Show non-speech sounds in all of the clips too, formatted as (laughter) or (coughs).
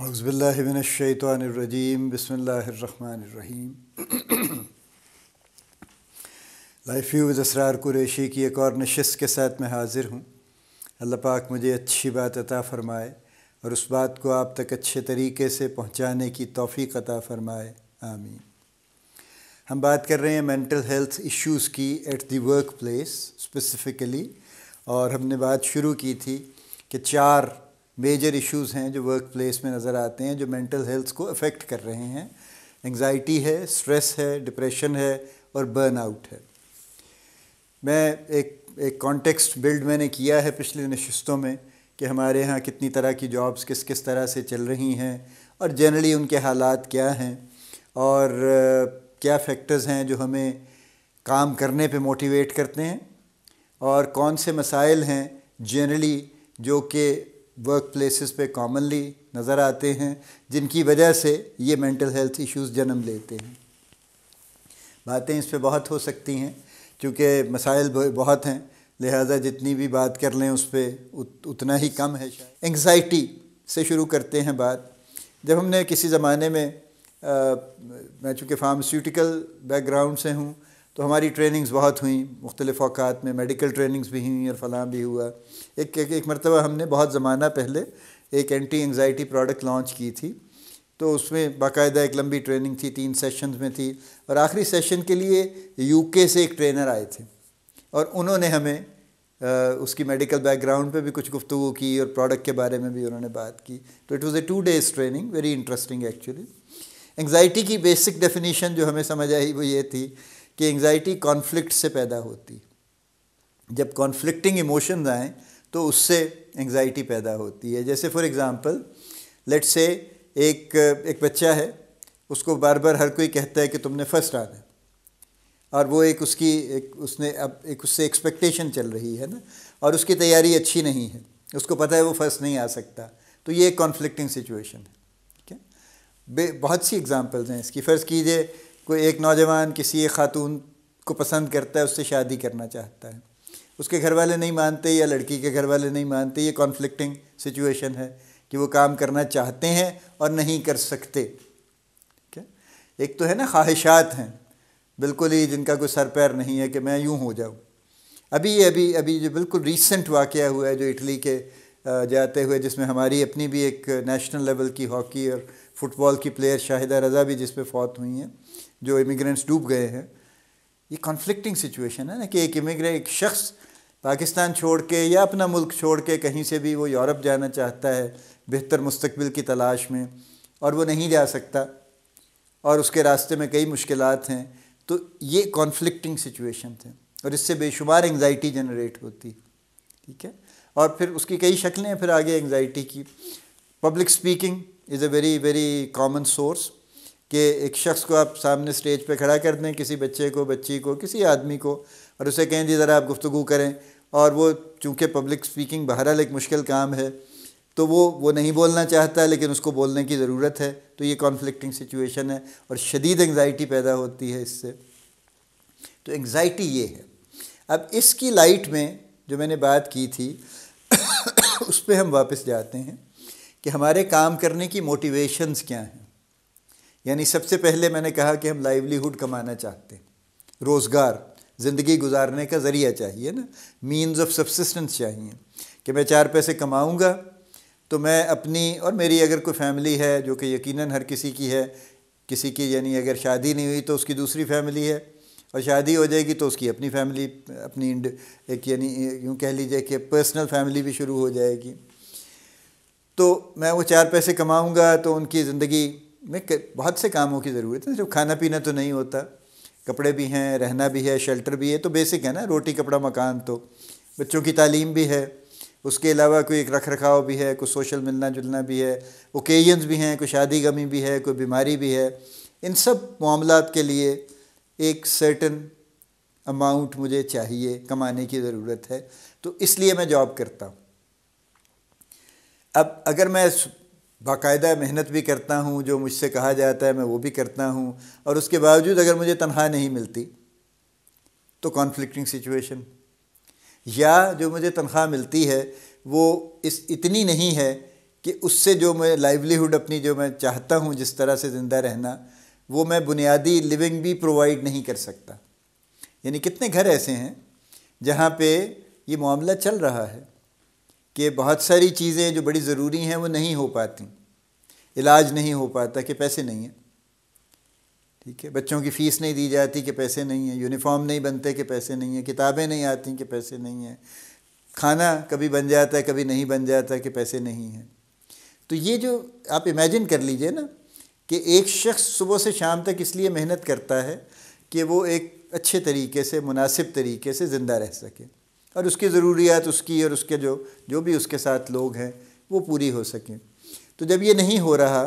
अज़बिल्लाशैतरजीम बसमीम life you असरार Qureshi की एक और नशस्त के साथ मैं हाज़िर हूँ अल्लाह पाक मुझे अच्छी बात अता फ़रमाए और उस बात को आप तक अच्छे तरीके से पहुँचाने की तोफ़ी अता फ़रमाए आमीन हम बात कर रहे हैं मेंटल हेल्थ इश्यूज़ की at the work place specifically और हमने बात शुरू की थी कि चार मेजर इश्यूज़ हैं जो वर्क प्लेस में नज़र आते हैं जो मेंटल हेल्थ को अफेक्ट कर रहे हैं एंग्जाइटी है स्ट्रेस है डिप्रेशन है और बर्न आउट है मैं एक एक कॉन्टेक्स्ट बिल्ड मैंने किया है पिछले नशस्तों में कि हमारे यहाँ कितनी तरह की जॉब्स किस किस तरह से चल रही हैं और जनरली उनके हालात क्या हैं और क्या फैक्टर्स हैं जो हमें काम करने पे मोटिवेट करते हैं और कौन से मसाइल हैं जनरली जो कि वर्क प्लेसेस पे कॉमनली नज़र आते हैं जिनकी वजह से ये मेंटल हेल्थ इश्यूज़ जन्म लेते हैं बातें इस पर बहुत हो सकती हैं क्योंकि मसाइल बहुत हैं लिहाजा जितनी भी बात कर लें उस पर उत, उतना ही कम है एंगजाइटी एंग्ज़ाइटी से शुरू करते हैं बात जब हमने किसी ज़माने में आ, मैं चूँकि फार्मास्यूटिकल बैकग्राउंड से हूँ तो हमारी ट्रेनिंग्स बहुत हुई मुख्तलिफ़ अवकात में मेडिकल ट्रेनिंग्स भी हुई और फलां भी हुआ एक एक, एक मरतबा हमने बहुत ज़माना पहले एक एंटी एंगज़ाइटी प्रोडक्ट लॉन्च की थी तो उसमें बाकायदा एक लंबी ट्रेनिंग थी तीन सेशंस में थी और आखिरी सेशन के लिए यूके से एक ट्रेनर आए थे और उन्होंने हमें आ, उसकी मेडिकल बैकग्राउंड पे भी कुछ गुफ्तु की और प्रोडक्ट के बारे में भी उन्होंने बात की तो it was a two days training very interesting actually anxiety की बेसिक डेफिनेशन जो हमें समझ आई वो ये थी कि एंग्जाइटी कॉन्फ्लिक्ट से पैदा होती जब कॉन्फ्लिक्टिंग इमोशन आएँ तो उससे एंग्जाइटी पैदा होती है जैसे फॉर एग्ज़ाम्पल लेट से एक एक बच्चा है उसको बार बार हर कोई कहता है कि तुमने फर्स्ट आना है और वो एक उसकी एक उसने अब एक उससे एक्सपेक्टेशन चल रही है ना और उसकी तैयारी अच्छी नहीं है उसको पता है वो फर्स्ट नहीं आ सकता तो ये एक कॉन्फ्लिक्टिंग सिचुएशन है ठीक है बहुत सी एग्जांपल्स हैं इसकी फ़र्ज़ कीजिए कोई एक नौजवान किसी एक ख़ातून को पसंद करता है उससे शादी करना चाहता है उसके घर वाले नहीं मानते या लड़की के घर वाले नहीं मानते ये कॉन्फ्लिक्टिंग सिचुएशन है कि वो काम करना चाहते हैं और नहीं कर सकते क्या एक तो है ना ख्वाहिशात हैं बिल्कुल ही जिनका कोई सर पैर नहीं है कि मैं यूँ हो जाऊँ अभी अभी अभी जो बिल्कुल रिसेंट वाक़ हुआ है जो इटली के जाते हुए जिसमें हमारी अपनी भी एक नेशनल लेवल की हॉकी और फुटबॉल की प्लेयर शाहिदा रज़ा भी जिसमें फौत हुई हैं जो इमिग्रेंट्स डूब गए हैं ये कॉन्फ्लिक्टिंग सिचुएशन है ना कि एक इमिग्रेंट एक शख्स पाकिस्तान छोड़ के या अपना मुल्क छोड़ के कहीं से भी वो यूरोप जाना चाहता है बेहतर मुस्तबिल की तलाश में और वो नहीं जा सकता और उसके रास्ते में कई मुश्किल हैं तो ये कॉन्फ्लिक्टिंग सिचुएशन थे और इससे बेशुमार एंगजाइटी जनरेट होती ठीक है और फिर उसकी कई शक्लें हैं फिर आगे एंगजाइटी की public speaking is a very very common source कि एक शख्स को आप सामने स्टेज पे खड़ा कर दें किसी बच्चे को बच्ची को किसी आदमी को और उसे कहें जी ज़रा आप गुफ्तु करें और वो चूँकि पब्लिक स्पीकिंग बहरहाल एक मुश्किल काम है तो वो वो नहीं बोलना चाहता लेकिन उसको बोलने की ज़रूरत है तो ये कॉन्फ्लिक्टिंग सिचुएशन है और शदीद एंगज़ाइटी पैदा होती है इससे तो एंगज़ाइटी ये है अब इसकी लाइट में जो मैंने बात की थी (coughs) उस पर हम वापस जाते हैं कि हमारे काम करने की मोटिवेशंस क्या हैं यानी सबसे पहले मैंने कहा कि हम लाइवलीहुड कमाना चाहते हैं रोज़गार ज़िंदगी गुजारने का ज़रिया चाहिए ना मीन्स ऑफ सब्सिस्टेंस चाहिए कि मैं चार पैसे कमाऊँगा तो मैं अपनी और मेरी अगर कोई फैमिली है जो कि यकीनन हर किसी की है किसी की यानी अगर शादी नहीं हुई तो उसकी दूसरी फैमिली है और शादी हो जाएगी तो उसकी अपनी फैमिली अपनी एक यानी यूँ कह लीजिए कि पर्सनल फैमिली भी शुरू हो जाएगी तो मैं वो चार पैसे कमाऊँगा तो उनकी ज़िंदगी में बहुत से कामों की ज़रूरत है जो खाना पीना तो नहीं होता कपड़े भी हैं रहना भी है शेल्टर भी है तो बेसिक है ना रोटी कपड़ा मकान तो बच्चों की तालीम भी है उसके अलावा कोई एक रख रखाव भी है कोई सोशल मिलना जुलना भी है ओकेजन्स भी हैं कोई शादी गमी भी है कोई बीमारी भी है इन सब मामला के लिए एक सर्टन अमाउंट मुझे चाहिए कमाने की ज़रूरत है तो इसलिए मैं जॉब करता हूँ अब अगर मैं बाकायदा मेहनत भी करता हूँ जो मुझसे कहा जाता है मैं वो भी करता हूँ और उसके बावजूद अगर मुझे तनख्वाह नहीं मिलती तो कॉन्फ्लिक्टिंग सिचुएशन या जो मुझे तनख्वाह मिलती है वो इस इतनी नहीं है कि उससे जो मैं लाइवलीहुड अपनी जो मैं चाहता हूँ जिस तरह से ज़िंदा रहना वो मैं बुनियादी लिविंग भी प्रोवाइड नहीं कर सकता यानी कितने घर ऐसे हैं जहाँ पे ये मामला चल रहा है कि बहुत सारी चीज़ें जो बड़ी ज़रूरी हैं वो नहीं हो पाती इलाज नहीं हो पाता कि पैसे नहीं हैं ठीक है बच्चों की फ़ीस नहीं दी जाती कि पैसे नहीं हैं यूनिफॉर्म नहीं बनते कि पैसे नहीं हैं किताबें नहीं आती कि पैसे नहीं हैं खाना कभी बन जाता है कभी नहीं बन जाता कि पैसे नहीं हैं तो ये जो आप इमेजिन कर लीजिए ना कि एक शख्स सुबह से शाम तक इसलिए मेहनत करता है कि वो एक अच्छे तरीके से मुनासिब तरीके से ज़िंदा रह सके और उसकी ज़रूरियात उसकी और उसके जो जो भी उसके साथ लोग हैं वो पूरी हो सकें तो जब ये नहीं हो रहा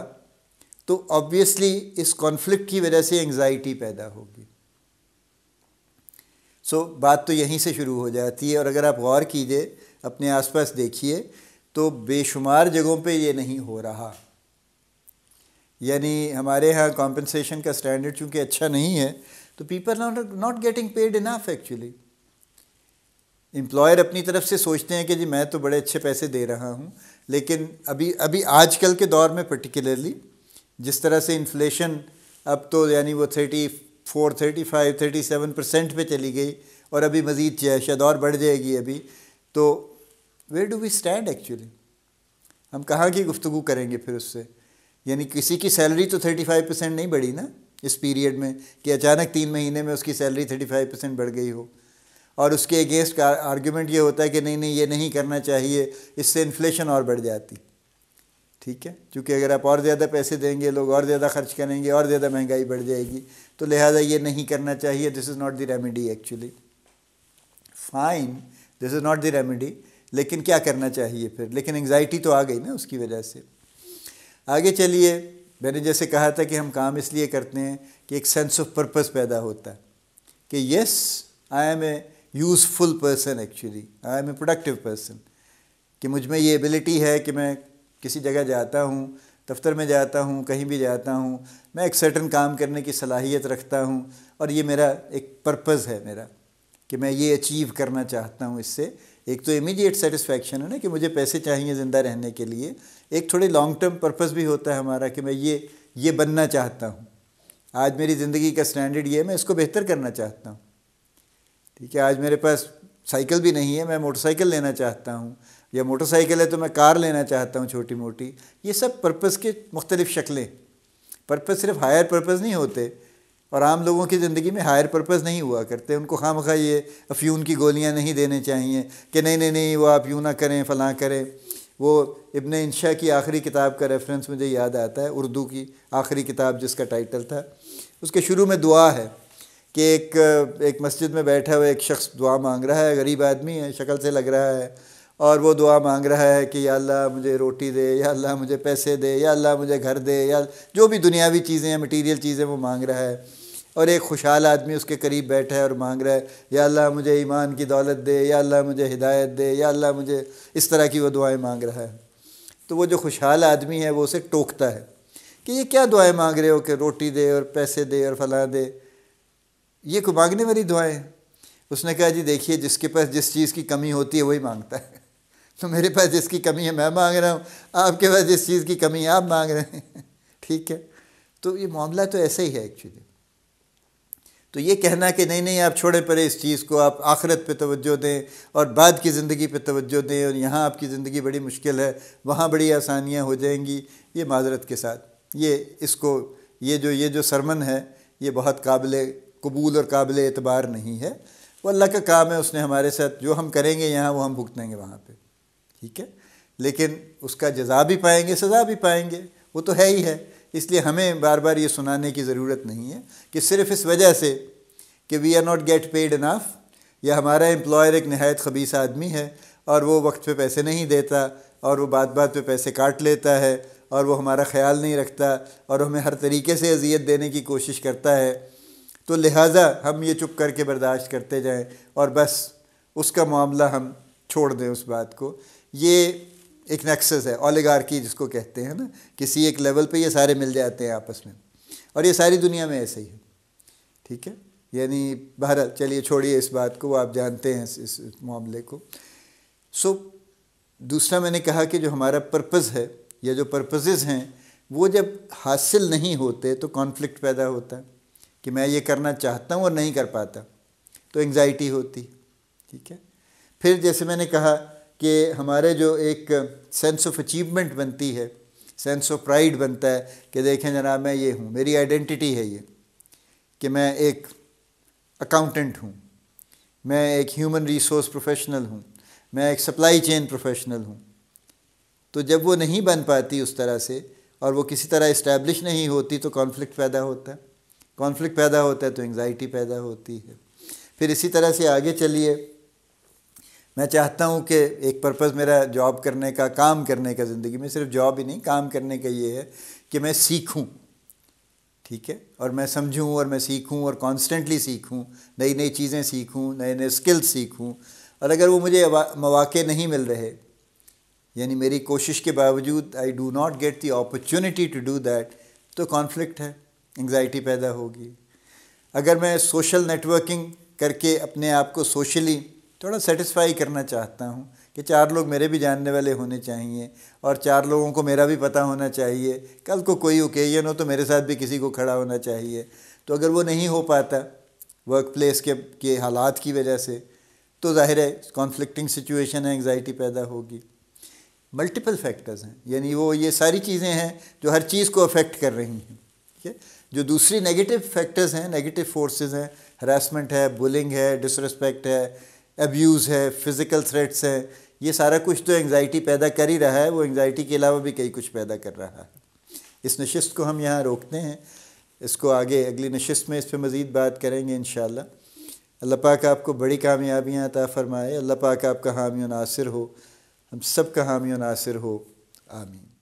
तो ऑब्वियसली इस कॉन्फ्लिक्ट की वजह से एंग्जाइटी पैदा होगी सो so, बात तो यहीं से शुरू हो जाती है और अगर आप गौर कीजिए अपने आसपास देखिए तो बेशुमार जगहों पे ये नहीं हो रहा यानी हमारे यहाँ कॉम्पनसेशन का स्टैंडर्ड चूँकि अच्छा नहीं है तो people are not getting paid enough actually employer अपनी तरफ से सोचते हैं कि जी मैं तो बड़े अच्छे पैसे दे रहा हूँ लेकिन अभी अभी आजकल के दौर में पर्टिकुलरली जिस तरह से इन्फ्लेशन अब तो यानी वो thirty four thirty five thirty seven percent पर चली गई और अभी मज़ीद शायद और बढ़ जाएगी अभी तो where do we stand actually हम कहाँ की गुफ्तु करेंगे फिर उससे यानी किसी की सैलरी तो थर्टी फाइव परसेंट नहीं बढ़ी ना इस पीरियड में कि अचानक तीन महीने में उसकी सैलरी थर्टी फाइव परसेंट बढ़ गई हो और उसके अगेंस्ट का आर्ग्यूमेंट ये होता है कि नहीं नहीं ये नहीं करना चाहिए इससे इन्फ्लेशन और बढ़ जाती ठीक है क्योंकि अगर आप और ज़्यादा पैसे देंगे लोग और ज़्यादा खर्च करेंगे और ज़्यादा महंगाई बढ़ जाएगी तो लिहाजा ये नहीं करना चाहिए this is not the remedy actually fine this is not the remedy लेकिन क्या करना चाहिए फिर लेकिन एंग्जाइटी तो आ गई ना उसकी वजह से आगे चलिए मैंने जैसे कहा था कि हम काम इसलिए करते हैं कि एक सेंस ऑफ पर्पस पैदा होता है कि yes I am a useful person actually I am a productive person कि मुझ में ये एबिलिटी है कि मैं किसी जगह जाता हूँ दफ्तर में जाता हूँ कहीं भी जाता हूँ मैं एक सर्टन काम करने की सलाहियत रखता हूँ और ये मेरा एक पर्पज़ है मेरा कि मैं ये अचीव करना चाहता हूँ इससे एक तो इमीडिएट सेटिसफेक्शन है ना कि मुझे पैसे चाहिए ज़िंदा रहने के लिए एक थोड़े लॉन्ग टर्म पर्पज़ भी होता है हमारा कि मैं ये ये बनना चाहता हूँ आज मेरी ज़िंदगी का स्टैंडर्ड ये है मैं इसको बेहतर करना चाहता हूँ ठीक है आज मेरे पास साइकिल भी नहीं है मैं मोटरसाइकिल लेना चाहता हूँ या मोटरसाइकिल है तो मैं कार लेना चाहता हूँ छोटी मोटी ये सब पर्पज़ के मुख्तलिफ़ शक्लें पर्पज़ सिर्फ हायर पर्पज़ नहीं होते और आम लोगों की ज़िंदगी में हायर पर्पज़ नहीं हुआ करते उनको खाम खा ये अफ्यून की गोलियाँ नहीं देने चाहिए कि नहीं नहीं नहीं वो आप यूँ ना करें फ़लाँ करें वो इबन इंशा की आखिरी किताब का रेफरेंस मुझे याद आता है उर्दू की आखिरी किताब जिसका टाइटल था उसके शुरू में दुआ है कि एक एक मस्जिद में बैठा हुआ एक शख्स दुआ मांग रहा है गरीब आदमी है शक्ल से लग रहा है और वो दुआ मांग रहा है कि या अल्लाह मुझे रोटी दे या अल्लाह मुझे पैसे दे या अल्लाह मुझे घर दे या जो भी दुनियावी चीज़ें हैं मटीरियल चीज़ें वो मांग रहा है और एक खुशहाल आदमी उसके करीब बैठा है और मांग रहा है या अल्लाह मुझे ईमान की दौलत दे या अल्लाह मुझे हिदायत दे या अल्लाह मुझे इस तरह की वो दुआएं मांग रहा है तो वो जो खुशहाल आदमी है वो उसे टोकता है कि ये क्या दुआएं मांग रहे हो कि रोटी दे और पैसे दे और फला दे ये कोई मांगने वाली है उसने कहा जी देखिए जिसके पास जिस चीज़ की कमी होती है वही मांगता है (laughs) तो मेरे पास जिसकी कमी है मैं मांग रहा हूँ आपके पास जिस चीज़ की कमी है आप मांग रहे हैं (laughs) ठीक है तो ये मामला तो ऐसा ही है एक्चुअली तो ये कहना कि नहीं नहीं आप छोड़े पड़े इस चीज़ को आप आखिरत पे तवज्जो दें और बाद की ज़िंदगी पे तवज्जो दें और यहाँ आपकी ज़िंदगी बड़ी मुश्किल है वहाँ बड़ी आसानियाँ हो जाएंगी ये माजरत के साथ ये इसको ये जो ये जो सरमन है ये बहुत काबिल कबूल और काबिल एतबार नहीं है वो अल्लाह का काम है उसने हमारे साथ जो हम करेंगे यहाँ वो हम भुगतेंगे वहाँ पर ठीक है लेकिन उसका जजा भी पाएंगे सज़ा भी पाएंगे वो तो है ही है इसलिए हमें बार बार ये सुनाने की ज़रूरत नहीं है कि सिर्फ इस वजह से कि we are not get paid enough या हमारा एम्प्लॉयर एक नहायत खबीस आदमी है और वो वक्त पे पैसे नहीं देता और वो बात बात पे पैसे काट लेता है और वो हमारा ख्याल नहीं रखता और हमें हर तरीके से अजियत देने की कोशिश करता है तो लिहाजा हम ये चुप करके बर्दाश्त करते जाएँ और बस उसका मामला हम छोड़ दें उस बात को ये एक नक्सस है की जिसको कहते हैं ना किसी एक लेवल पे ये सारे मिल जाते हैं आपस में और ये सारी दुनिया में ऐसे ही है ठीक है यानी भारत चलिए छोड़िए इस बात को वो आप जानते हैं इस, इस मामले को सो दूसरा मैंने कहा कि जो हमारा पर्पज़ है या जो पर्पजेज़ हैं वो जब हासिल नहीं होते तो कॉन्फ्लिक्ट पैदा होता है कि मैं ये करना चाहता हूँ और नहीं कर पाता तो एंग्जाइटी होती ठीक है फिर जैसे मैंने कहा कि हमारे जो एक सेंस ऑफ अचीवमेंट बनती है सेंस ऑफ प्राइड बनता है कि देखें जनाब मैं ये हूँ मेरी आइडेंटिटी है ये कि मैं एक अकाउंटेंट हूँ मैं एक ह्यूमन रिसोर्स प्रोफेशनल हूँ मैं एक सप्लाई चेन प्रोफेशनल हूँ तो जब वो नहीं बन पाती उस तरह से और वो किसी तरह इस्टेब्लिश नहीं होती तो कॉन्फ्लिक्ट पैदा होता है कॉन्फ्लिक्ट पैदा होता है तो एंग्जाइटी पैदा होती है फिर इसी तरह से आगे चलिए मैं चाहता हूँ कि एक पर्पज़ मेरा जॉब करने का काम करने का ज़िंदगी में सिर्फ जॉब ही नहीं काम करने का ये है कि मैं सीखूँ ठीक है और मैं समझूँ और मैं सीखूँ और कॉन्स्टेंटली सीखूँ नई नई चीज़ें सीखूँ नए नए स्किल्स सीखूँ और अगर वो मुझे मौाक़े नहीं मिल रहे यानी मेरी कोशिश के बावजूद I do not get the opportunity to do that तो कॉन्फ्लिक्ट है एंग्ज़ाइटी पैदा होगी अगर मैं सोशल नेटवर्किंग करके अपने आप को सोशली थोड़ा सेटिस्फाई करना चाहता हूँ कि चार लोग मेरे भी जानने वाले होने चाहिए और चार लोगों को मेरा भी पता होना चाहिए कल को कोई ओकेजन हो तो मेरे साथ भी किसी को खड़ा होना चाहिए तो अगर वो नहीं हो पाता वर्क प्लेस के के हालात की वजह से तो जाहिर है कॉन्फ्लिक्टिंग सिचुएशन है एंगजाइटी पैदा होगी मल्टीपल फैक्टर्स हैं यानी वो ये सारी चीज़ें हैं जो हर चीज़ को अफेक्ट कर रही हैं ठीक है जो दूसरी नेगेटिव फैक्टर्स हैं नेगेटिव फोर्सेस हैं हरासमेंट है बुलिंग है डिसरिस्पेक्ट है अब्यूज़ है फिज़िकल थ्रेट्स हैं ये सारा कुछ तो एंगजाइटी पैदा कर ही रहा है वो एंगजाइटी के अलावा भी कई कुछ पैदा कर रहा है इस नशस्त को हम यहाँ रोकते हैं इसको आगे अगली नशस्त में इस पर मज़ीद बात करेंगे इन अल्लाह पाक आपको बड़ी कामयाबियाँ अता फ़रमाए अल्लाह पाक आपका हामी नासिर हो हम सब का हामी नासिर हो आमीन